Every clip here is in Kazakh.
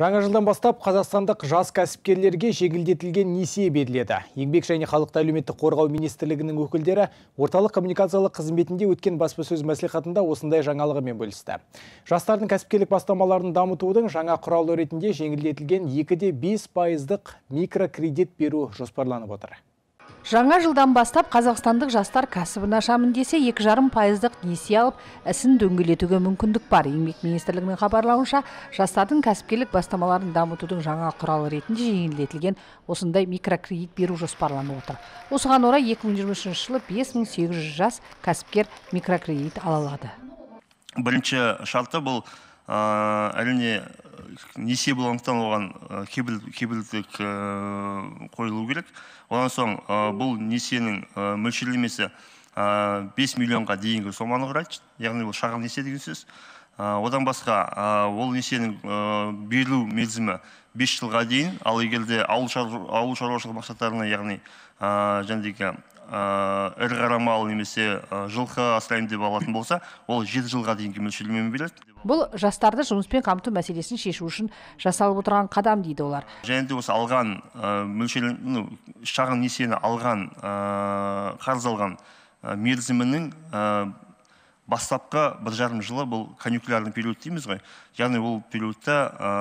Жаңа жылдан бастап қазақстандық жас кәсіпкерлерге жеңілдетілген несие беріледі. Еңбек және халықты әлеуметтік қорғау министрлігінің өкілдері орталық коммуникациялық қызметінде өткен баспасөз мәслихатында осындай жаңалығымен бөлісті. Жастардың кәсіпкерлік бастамаларын дамытудың жаңа құралы ретінде жеңілдетілген 2 де 5 пайыздық микрокредит беру жоспарланып отыр. Жаңа жылдан бастап қазақстандық жастар кәсібін ашамын десе, екі жарым пайыздық несие алып, ісін дөңгелетуге мүмкіндік бар. Еңбек министрлігінің хабарлауынша, жастардың кәсіпкерлік бастамаларын дамытудың жаңа құралы ретінде жеңілдетілген осындай микрокредит беру жоспарланып отыр. Осыған орай 2023 жылы 5800 жас кәсіпкер микрокредит ала алады. Бірінші шарты бұл әрине несие болғандықтан оған кепіл кепілдік қойылу керек одан соң бұл несиенің мөлшерлемесі 5 миллионға дейінгі соманы құрайды яғни бұл шағын несие деген сөз Э, одан басқа э, ол несиенің э, берілу мерзімі 5 жылға дейін ал егерде ауыл шаруашылығы мақсаттарына яғни жаңағы ірі қара мал немесе жылқы асыраймын деп алатын болса ол жеті жылға дейінгі мөлшерлемемен береді бұл жастарды жұмыспен қамту мәселесін шешу үшін жасалып отырған қадам дейді олар және де осы алған мөлшер шағын несиені алған қарыз алған мерзімінің бастапқы бір жарым жылы бұл каникулярный период дейміз ғой яғни ол периодта ә,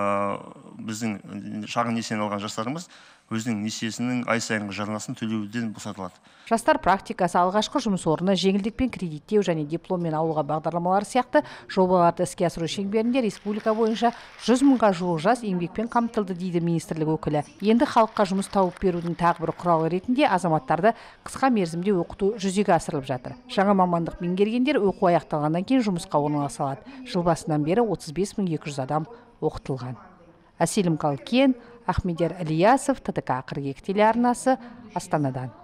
біздің шағын несиені алған жастарымыз өзінің несиесінің ай сайынғы жарнасын төлеуден босатылады жастар практикасы алғашқы жұмыс орны жеңілдікпен кредиттеу және дипломмен ауылға бағдарламалары сияқты жобаларды іске асыру шеңберінде республика бойынша жүз мыңға жуық жас еңбекпен қамтылды дейді министрлік өкілі енді халыққа жұмыс тауып берудің тағы бір құралы ретінде азаматтарды қысқа мерзімде оқыту жүзеге асырылып жатыр жаңа мамандық меңгергендер оқу аяқталғаннан кейін жұмысқа орналаса алады жыл басынан бері отыз бес мың екі жүз адам оқытылған әселім қалкен Ахмедер ілиясов ттк қырық телеарнасы астанадан